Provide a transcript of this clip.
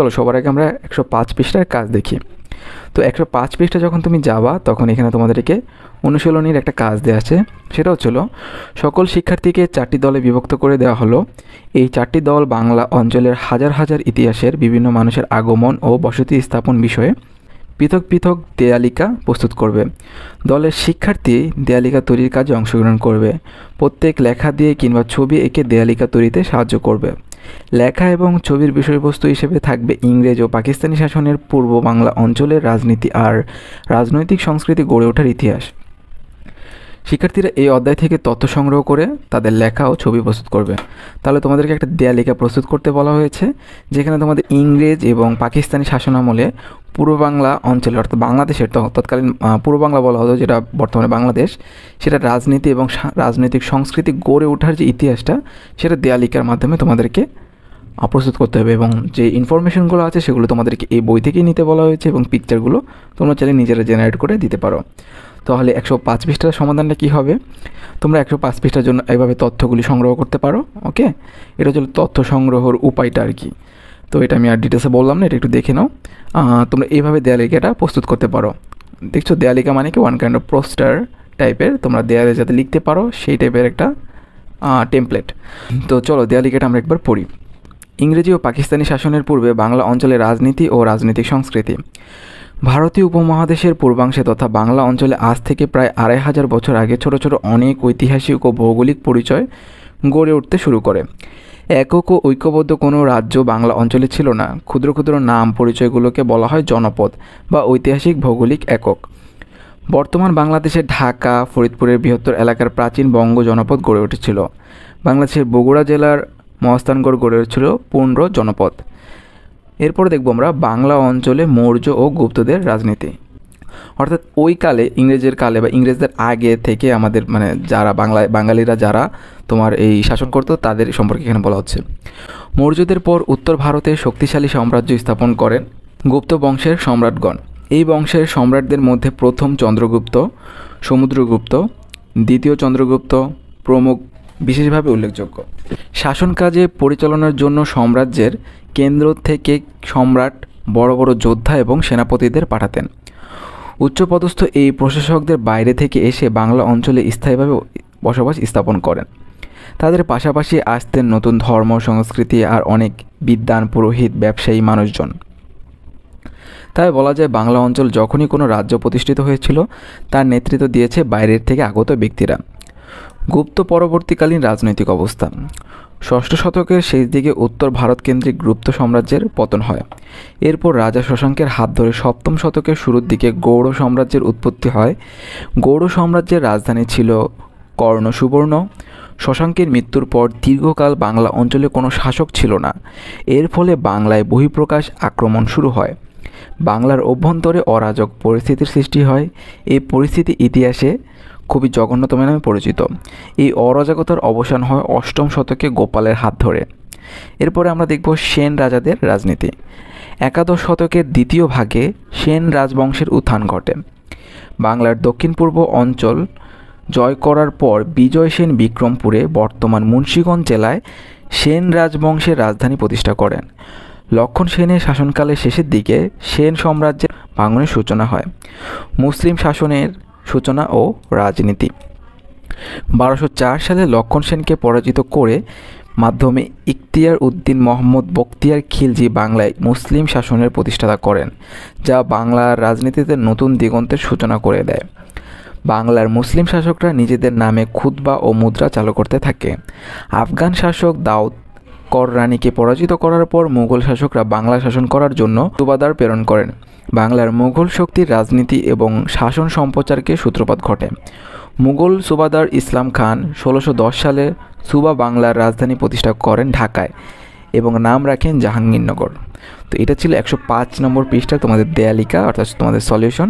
চলো সবার আগে আমরা একশো পাঁচ পৃষ্ঠার কাজ দেখি তো একশো পাঁচ পৃষ্ঠা যখন তুমি যাবা তখন এখানে তোমাদেরকে অনুশীলনীর একটা কাজ দেওয়া আছে সেটা ছিল সকল শিক্ষার্থীকে চারটি দলে বিভক্ত করে দেওয়া হলো এই চারটি দল বাংলা অঞ্চলের হাজার হাজার ইতিহাসের বিভিন্ন মানুষের আগমন ও বসতি স্থাপন বিষয়ে পৃথক পৃথক দেয়ালিকা প্রস্তুত করবে দলের শিক্ষার্থী দেয়ালিকা তৈরির কাজে অংশগ্রহণ করবে প্রত্যেক লেখা দিয়ে কিংবা ছবি এঁকে দেয়ালিকা তৈরিতে সাহায্য করবে লেখা এবং ছবির বিষয়বস্তু হিসেবে থাকবে ইংরেজ ও পাকিস্তানি শাসনের পূর্ব বাংলা অঞ্চলের রাজনীতি আর রাজনৈতিক সংস্কৃতি গড়ে ওঠার ইতিহাস শিক্ষার্থীরা এই অধ্যায় থেকে তথ্য সংগ্রহ করে তাদের লেখা ও ছবি প্রস্তুত করবে তাহলে তোমাদেরকে একটা দেয়ালিকা প্রস্তুত করতে বলা হয়েছে যেখানে তোমাদের ইংরেজ এবং পাকিস্তানি শাসন আমলে পূর্ব বাংলা অঞ্চলে অর্থাৎ বাংলাদেশের তৎকালীন পূর্ব বাংলা বলা হতো যেটা বর্তমানে বাংলাদেশ সেটা রাজনীতি এবং রাজনৈতিক সংস্কৃতি গড়ে ওঠার যে ইতিহাসটা সেটা দেয়ালিকার মাধ্যমে তোমাদেরকে প্রস্তুত করতে হবে এবং যে ইনফরমেশনগুলো আছে সেগুলো তোমাদেরকে এই বই থেকেই নিতে বলা হয়েছে এবং পিকচারগুলো তোমরা চাইলে নিজেরা জেনারেট করে দিতে পারো তাহলে একশো পাঁচ পৃষ্ঠার সমাধানটা কী হবে তোমরা একশো পাঁচ পৃষ্ঠার জন্য এইভাবে তথ্যগুলি সংগ্রহ করতে পারো ওকে এটা হচ্ছে তথ্য সংগ্রহর উপায়টা আর কি তো এটা আমি আর ডিটেলসে বললাম না এটা একটু দেখে নাও তোমরা এইভাবে দেয়ালিকাটা প্রস্তুত করতে পারো দেখছো দেয়ালিকা মানে কি ওয়ান কাইন্ড অফ পোস্টার টাইপের তোমরা দেয়ালে যাতে লিখতে পারো সেই টাইপের একটা টেমপ্লেট তো চলো দেয়ালিকাটা আমরা একবার পড়ি ইংরেজি ও পাকিস্তানি শাসনের পূর্বে বাংলা অঞ্চলে রাজনীতি ও রাজনৈতিক সংস্কৃতি ভারতীয় উপমহাদেশের পূর্বাংশে তথা বাংলা অঞ্চলে আজ থেকে প্রায় আড়াই হাজার বছর আগে ছোট ছোট অনেক ঐতিহাসিক ও ভৌগোলিক পরিচয় গড়ে উঠতে শুরু করে একক ও ঐক্যবদ্ধ কোনো রাজ্য বাংলা অঞ্চলে ছিল না ক্ষুদ্র ক্ষুদ্র নাম পরিচয়গুলোকে বলা হয় জনপদ বা ঐতিহাসিক ভৌগোলিক একক বর্তমান বাংলাদেশের ঢাকা ফরিদপুরের বৃহত্তর এলাকার প্রাচীন বঙ্গ জনপদ গড়ে উঠেছিল বাংলাদেশের বগুড়া জেলার মহস্তানগড় গড়ে উঠেছিল পূর্ণ জনপদ এরপর দেখব আমরা বাংলা অঞ্চলে মৌর্য ও গুপ্তদের রাজনীতি অর্থাৎ ওই কালে ইংরেজের কালে বা ইংরেজদের আগে থেকে আমাদের মানে যারা বাংলায় বাঙালিরা যারা তোমার এই শাসন করত তাদের সম্পর্কে এখানে বলা হচ্ছে মৌর্যদের পর উত্তর ভারতে শক্তিশালী সাম্রাজ্য স্থাপন করেন গুপ্ত বংশের সম্রাটগণ এই বংশের সম্রাটদের মধ্যে প্রথম চন্দ্রগুপ্ত সমুদ্রগুপ্ত দ্বিতীয় চন্দ্রগুপ্ত প্রমুখ বিশেষভাবে উল্লেখযোগ্য শাসন কাজে পরিচালনার জন্য সাম্রাজ্যের কেন্দ্র থেকে সম্রাট বড় বড় যোদ্ধা এবং সেনাপতিদের পাঠাতেন উচ্চপদস্থ এই প্রশাসকদের বাইরে থেকে এসে বাংলা অঞ্চলে স্থায়ীভাবে বসবাস স্থাপন করেন তাদের পাশাপাশি আসতেন নতুন ধর্ম সংস্কৃতি আর অনেক বিদ্যান পুরোহিত ব্যবসায়ী মানুষজন তাই বলা যায় বাংলা অঞ্চল যখনই কোনো রাজ্য প্রতিষ্ঠিত হয়েছিল তার নেতৃত্ব দিয়েছে বাইরের থেকে আগত ব্যক্তিরা গুপ্ত পরবর্তীকালীন রাজনৈতিক অবস্থা ষষ্ঠ শতকের শেষ দিকে উত্তর ভারত কেন্দ্রিক গুপ্ত সাম্রাজ্যের পতন হয় এরপর রাজা শশাঙ্কের হাত ধরে সপ্তম শতকের শুরুর দিকে গৌড় সাম্রাজ্যের উৎপত্তি হয় গৌড় সাম্রাজ্যের রাজধানী ছিল কর্ণ সুবর্ণ শশাঙ্কের মৃত্যুর পর দীর্ঘকাল বাংলা অঞ্চলে কোনো শাসক ছিল না এর ফলে বাংলায় বহিঃপ্রকাশ আক্রমণ শুরু হয় বাংলার অভ্যন্তরে অরাজক পরিস্থিতির সৃষ্টি হয় এই পরিস্থিতি ইতিহাসে খুবই জঘন্যতম নামে পরিচিত এই অরাজকতার অবসান হয় অষ্টম শতকে গোপালের হাত ধরে এরপরে আমরা দেখব সেন রাজাদের রাজনীতি একাদশ শতকের দ্বিতীয় ভাগে সেন রাজবংশের উত্থান ঘটে বাংলার দক্ষিণ পূর্ব অঞ্চল জয় করার পর বিজয় সেন বিক্রমপুরে বর্তমান মুন্সীগঞ্জ জেলায় সেন রাজবংশের রাজধানী প্রতিষ্ঠা করেন লক্ষণ সেনের শাসনকালের শেষের দিকে সেন সাম্রাজ্যের ভাঙনের সূচনা হয় মুসলিম শাসনের সূচনা ও রাজনীতি বারোশো সালে লক্ষণ সেনকে পরাজিত করে মাধ্যমে ইখতিয়ার উদ্দিন মোহাম্মদ বখতিয়ার খিলজি বাংলায় মুসলিম শাসনের প্রতিষ্ঠাতা করেন যা বাংলার রাজনীতিতে নতুন দিগন্তের সূচনা করে দেয় বাংলার মুসলিম শাসকরা নিজেদের নামে খুতবা ও মুদ্রা চালু করতে থাকে আফগান শাসক দাউদ কর রানীকে পরাজিত করার পর মুঘল শাসকরা বাংলা শাসন করার জন্য তুবাদার প্রেরণ করেন বাংলার মুঘল শক্তির রাজনীতি এবং শাসন সম্প্রচারকে সূত্রপাত ঘটে মুঘল সুবাদার ইসলাম খান ষোলোশো সালে সুবা বাংলার রাজধানী প্রতিষ্ঠা করেন ঢাকায় এবং নাম রাখেন জাহাঙ্গীরনগর তো এটা ছিল একশো পাঁচ নম্বর পৃষ্ঠা তোমাদের দেয়ালিকা অর্থাৎ তোমাদের সলিউশন